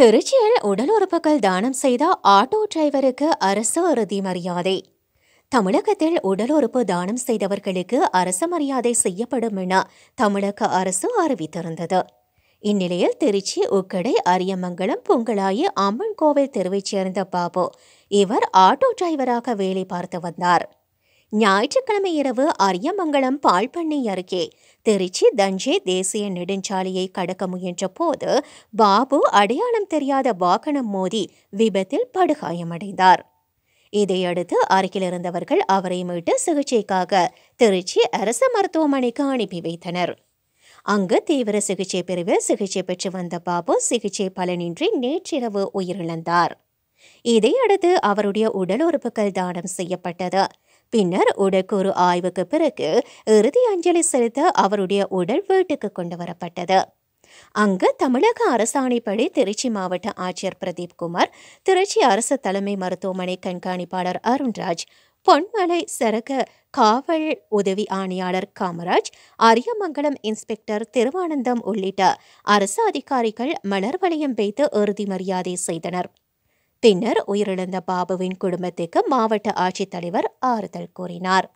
திருச்சியில் உடல் உறுப்புகள் தானம் செய்த ஆட்டோ டிரைவருக்கு அரசு அறுதி மரியாதை தமிழகத்தில் உடல் உறுப்பு தானம் செய்தவர்களுக்கு அரசு மரியாதை செய்யப்படும் என தமிழக அரசு அறிவித்திருந்தது இந்நிலையில் திருச்சி உக்கடை அரியமங்கலம் பொங்கலாயி அம்மன் கோவில் தெருவைச் சேர்ந்த பாபு இவர் ஆட்டோ டிரைவராக வேலை பார்த்து வந்தார் ஞாயிற்றுக்கிழமை இரவு அரியமங்கலம் பால்பண்ணி அருகே திருச்சி தஞ்சை தேசிய நெடுஞ்சாலையை கடக்க முயன்ற போது பாபு அடையாளம் தெரியாத வாகனம் மோதி விபத்தில் படுகாயமடைந்தார் இதையடுத்து அருகில் இருந்தவர்கள் அவரை மீட்டு சிகிச்சைக்காக திருச்சி அரசு மருத்துவமனைக்கு அனுப்பி வைத்தனர் அங்கு தீவிர சிகிச்சை பிரிவில் சிகிச்சை பெற்று வந்த பாபு சிகிச்சை பலனின்றி நேற்றிரவு உயிரிழந்தார் இதையடுத்து அவருடைய உடல் உறுப்புகள் தானம் செய்யப்பட்டது பின்னர் உடற்கூறு ஆய்வுக்கு பிறகு இறுதி அஞ்சலி செலுத்த அவருடைய உடல் வீட்டுக்கு கொண்டு வரப்பட்டது அங்கு தமிழக அரசாணைப்படி திருச்சி மாவட்ட ஆட்சியர் பிரதீப் குமார் திருச்சி அரசு தலைமை மருத்துவமனை கண்காணிப்பாளர் அருண்ராஜ் பொன்மலை சரக காவல் உதவி ஆணையாளர் காமராஜ் அரியமங்கலம் இன்ஸ்பெக்டர் திருவானந்தம் உள்ளிட்ட அரசு அதிகாரிகள் மலர் வளையம் வைத்து இறுதி மரியாதை செய்தனர் பின்னர் உயிரிழந்த பாபுவின் குடும்பத்திற்கு மாவட்ட ஆட்சித்தலைவர் ஆறுதல் கூறினார்